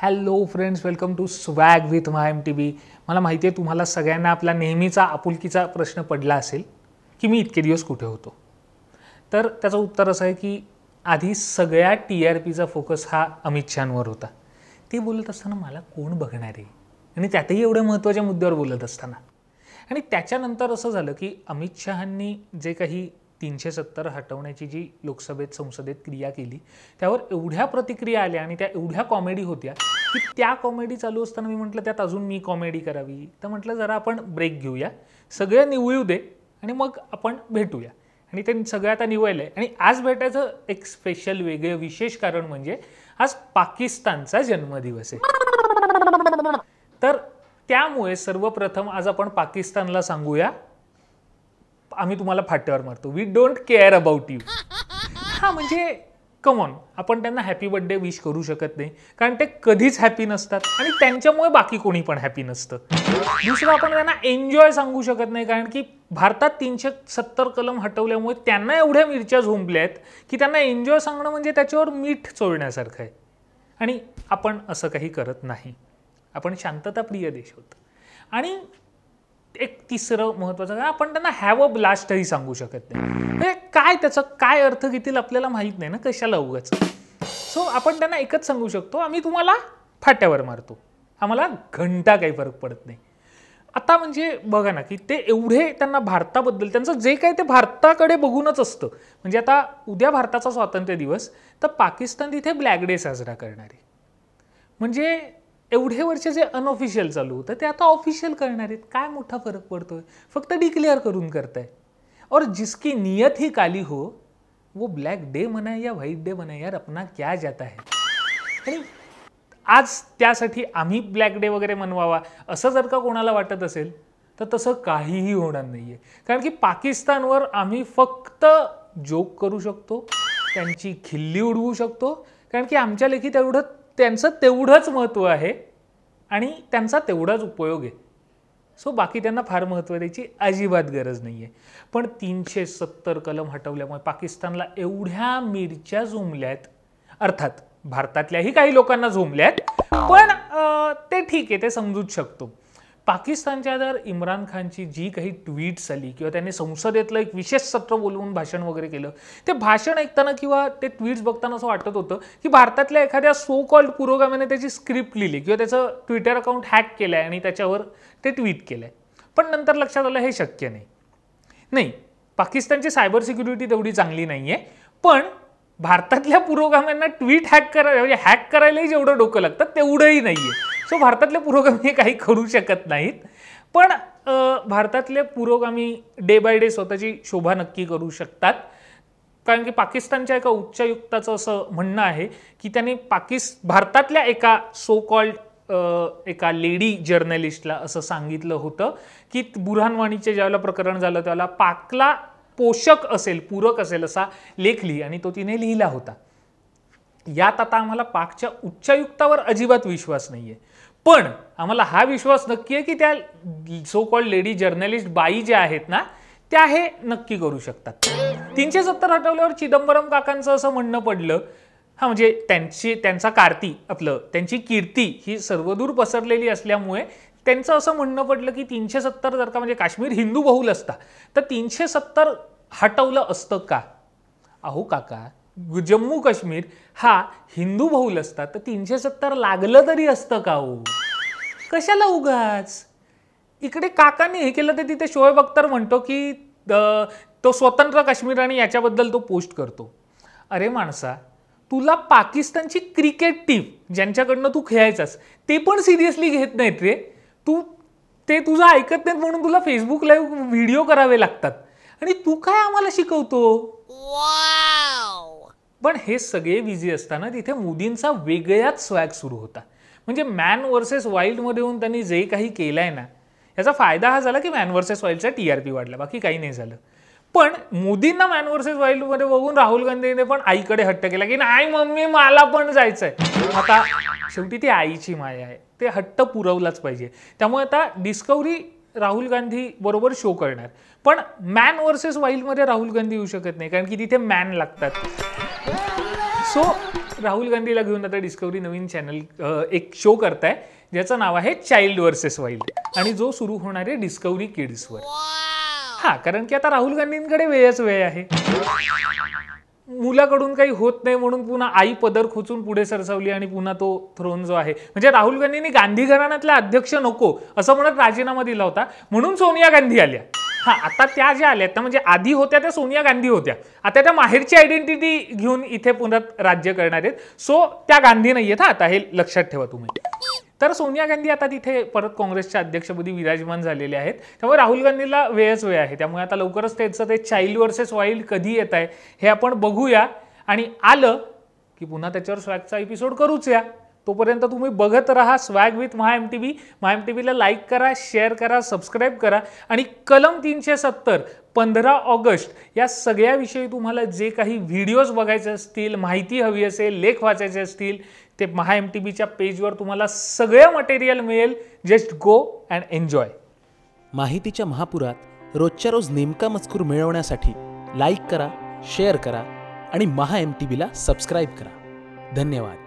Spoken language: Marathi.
hello friends welcome to swag with my M T V मला माहिती आहे तुम्हाला सगळ्यांना आपला नेहमीचा आपुलकीचा प्रश्न पडला असेल की मी इतके दिवस कुठे होतो तर त्याचं उत्तर असं आहे की आधी सगळ्या टी आर पीचा फोकस हा अमित शहावर होता ते बोलत असताना मला कोण बघणार आहे आणि त्यातही एवढ्या महत्त्वाच्या मुद्द्यावर बोलत असताना आणि त्याच्यानंतर असं झालं की अमित शहांनी जे काही तीनशे सत्तर हटवण्याची जी लोकसभेत संसदेत क्रिया केली त्यावर एवढ्या प्रतिक्रिया आल्या आणि त्या एवढ्या कॉमेडी होत्या की त्या कॉमेडी चालू असताना मी म्हटलं त्यात अजून मी कॉमेडी करावी तर म्हटलं जरा आपण ब्रेक घेऊया सगळं निवळू दे आणि मग आपण भेटूया आणि ते सगळं आता निवळलं आहे आणि आज भेटायचं एक स्पेशल वेगळं विशेष कारण म्हणजे आज पाकिस्तानचा जन्मदिवस आहे तर त्यामुळे सर्वप्रथम आज आपण पाकिस्तानला सांगूया आम्ही तुम्हाला फाट्यावर मारतो we don't care about you हा म्हणजे कमॉन आपण त्यांना हॅपी बर्थडे विश करू शकत नाही कारण ते कधीच हॅपी नसतात आणि त्यांच्यामुळे बाकी कोणी पण हॅपी नसतं दुसरं आपण त्यांना एन्जॉय सांगू शकत नाही कारण की भारतात तीनशे सत्तर कलम हटवल्यामुळे त्यांना एवढ्या मिरच्या झोंबल्या आहेत की त्यांना एन्जॉय सांगणं म्हणजे त्याच्यावर मीठ चोळण्यासारखं आहे आणि आपण असं काही करत नाही आपण शांतताप्रिय देश होतो आणि एक तिसरं महत्त्वाचं म्हणजे आपण त्यांना हॅव अ ब्लास्टही सांगू शकत नाही म्हणजे काय त्याचा काय अर्थ घेतील आपल्याला माहीत नाही ना कशाला उगाच सो आपण त्यांना एकच सांगू शकतो आम्ही तुम्हाला फाट्यावर मारतो आम्हाला घंटा काही फरक पडत नाही आता म्हणजे बघा ना की ते एवढे त्यांना भारताबद्दल त्यांचं जे काही ते भारताकडे बघूनच असतं म्हणजे आता उद्या भारताचा स्वातंत्र्य दिवस तर पाकिस्तान तिथे ब्लॅक डे साजरा करणार आहे म्हणजे एवढे वर्ष जे अनऑफिशियल चालू होतं ते आता ऑफिशियल करणार आहेत काय मोठा फरक पडतोय फक्त डिक्लेअर करून करताय और जिसकी नियत ही काली हो वो ब्लॅक डे म्हणा या व्हाईट डे म्हणा यार अपना क्या जाता है आणि आज त्यासाठी आम्ही ब्लॅक डे वगैरे मनवावा असं जर का कोणाला वाटत असेल तर तसं काहीही होणार नाही आहे कारण की पाकिस्तानवर आम्ही फक्त जोक करू शकतो त्यांची खिल्ली उडवू शकतो कारण की आमच्या लेखी एवढं त्यांचं तेवढंच महत्त्व आहे आणि त्यांचा तेवढाच उपयोग आहे सो बाकी त्यांना फार महत्त्व द्यायची अजिबात गरज नाही आहे पण तीनशे सत्तर कलम हटवल्यामुळे पाकिस्तानला एवढ्या मिरच्या झोमल्यात अर्थात भारतातल्याही काही लोकांना झोमल्यात पण ते ठीक आहे ते समजूच शकतो पाकिस्तानच्या जर इम्रान खानची जी काही ट्विट्स आली किंवा त्याने संसदेतलं एक विशेष सत्र बोलवून भाषण वगैरे केलं ते भाषण ऐकताना किंवा ते ट्विट्स बघताना असं वाटत होतं की भारतातल्या एखाद्या सो कॉल्ड पुरोगामीने त्याची स्क्रिप्ट लिहिली किंवा त्याचं ट्विटर अकाउंट हॅक केलं आहे आणि त्याच्यावर ते ट्विट केलं आहे पण नंतर लक्षात आलं हे शक्य नाही नाही पाकिस्तानची सायबर सिक्युरिटी तेवढी चांगली नाही आहे पण भारतातल्या पुरोगाम्यांना ट्विट हॅक करा म्हणजे हॅक करायलाही जेवढं डोकं लागतं तेवढंही नाही आहे सो भारतातले पुरोगामी काही करू शकत नाहीत पण भारतातले पुरोगामी डे बाय डे स्वतःची शोभा नक्की करू शकतात कारण की पाकिस्तानच्या एका उच्चायुक्ताचं असं म्हणणं आहे की त्यांनी पाकिस् भारतातल्या एका सो कॉल्ड एका लेडी जर्नलिस्टला असं सांगितलं होतं की बुरहानवाणीचे ज्यावेळेला प्रकरण झालं त्यावेळेला पाकला पोषक असेल पूरक असेल असा लेख लिही आणि तो तिने लिहिला होता यात आता आम्हाला पाकच्या उच्चायुक्तावर अजिबात विश्वास नाही आहे पण आम्हाला हा विश्वास नक्की आहे की त्या सो कॉल्ड लेडी जर्नलिस्ट बाई ज्या आहेत ना त्या हे नक्की करू शकतात तीनशे सत्तर हटवल्यावर चिदंबरम काकांचं असं म्हणणं पडलं हा म्हणजे त्यांची त्यांचा कार्ती आपलं त्यांची कीर्ती ही सर्वदूर पसरलेली असल्यामुळे त्यांचं असं म्हणणं पडलं की तीनशे सत्तर जर का म्हणजे काश्मीर हिंदू बहुल असता तर तीनशे सत्तर हटवलं असतं का अहो काका जम्मू काश्मीर हा हिंदू बहुल असता तर तीनशे सत्तर लागलं तरी असतं का हो कशाला उगाच इकडे काकाने हे केलं तर तिथे शोएब अख्तर म्हणतो की तो स्वतंत्र काश्मीर आणि याच्याबद्दल तो पोस्ट करतो अरे माणसा तुला पाकिस्तानची क्रिकेट टीम ज्यांच्याकडनं तू खेळायचास ते पण सिरियसली घेत नाहीत रे तू ते तुझं ऐकत नाहीत म्हणून तुला फेसबुक लाईव्ह व्हिडिओ करावे लागतात आणि तू काय आम्हाला शिकवतो पण हे सगळे बिझी असताना तिथे मोदींचा वेगळ्याच स्वॅग सुरू होता म्हणजे मॅन वर्सेस वाईल्डमध्ये येऊन त्यांनी जे काही केलं आहे ना याचा फायदा हा झाला की मॅन वर्सेस वाईल्डचा टी आर पी वाढला बाकी काही नाही झालं पण मोदींना मॅन वर्सेस वाईल्डमध्ये बघून राहुल गांधीने पण आईकडे हट्ट केला की नाही मम्मी मला पण जायचं आहे आता शेवटी ती आईची माया आहे ते हट्ट पुरवलाच पाहिजे त्यामुळे आता डिस्कवरी राहुल गांधी बरोबर शो करणार पण मॅन वर्सेस वाईल्डमध्ये राहुल गांधी येऊ शकत नाही कारण की तिथे मॅन लागतात सो राहुल गांधीला घेऊन आता डिस्कवरी नवीन चॅनल एक शो करताय ज्याचं नाव आहे चाइल्ड वर्सेस वाईल्ड आणि जो सुरू होणार आहे डिस्कवरी किड्सवर हा कारण की आता राहुल गांधींकडे वेळच वेळ आहे मुलाकडून काही होत नाही म्हणून पुन्हा आई पदर खोचून पुढे सरसावली आणि पुन्हा तो थ्रोन जो आहे म्हणजे राहुल गांधींनी गांधी घराण्यातला अध्यक्ष नको असं म्हणत राजीनामा दिला होता म्हणून सोनिया गांधी आल्या हा आता त्या ज्या आल्या त्या म्हणजे आधी होत्या त्या सोनिया गांधी होत्या आता त्या माहेरची आयडेंटिटी घेऊन इथे पुन्हा राज्य करणार आहेत सो त्या गांधी नाही आहेत हा आता हे लक्षात ठेवा तुम्ही तर सोनिया गांधी आता तिथे परत काँग्रेसच्या अध्यक्षपदी विराजमान झालेले आहेत त्यामुळे राहुल गांधीला वेळच वेळ आहे त्यामुळे आता लवकरच त्यांचं ते चाईल्ड वर्सेस वाईल्ड कधी येत आहे हे आपण बघूया आणि आलं की पुन्हा त्याच्यावर स्वॅगचा एपिसोड करूच या तोपर्यंत तुम्ही बघत राहा swag with Maha M T V Maha M T व्हीला लाईक करा शेअर करा सबस्क्राईब करा आणि कलम तीनशे सत्तर पंधरा ऑगस्ट या सगळ्याविषयी तुम्हाला जे काही व्हिडिओज बघायचे असतील माहिती हवी असेल लेख वाचायचे असतील ते महा एम टी व्हीच्या पेजवर तुम्हाला सगळं मटेरियल मिळेल जस्ट गो अँड एन्जॉय माहितीच्या महापुरात रोजच्या रोज नेमका मजकूर मिळवण्यासाठी लाईक करा शेअर करा आणि महा एम टी व्हीला सबस्क्राईब करा धन्यवाद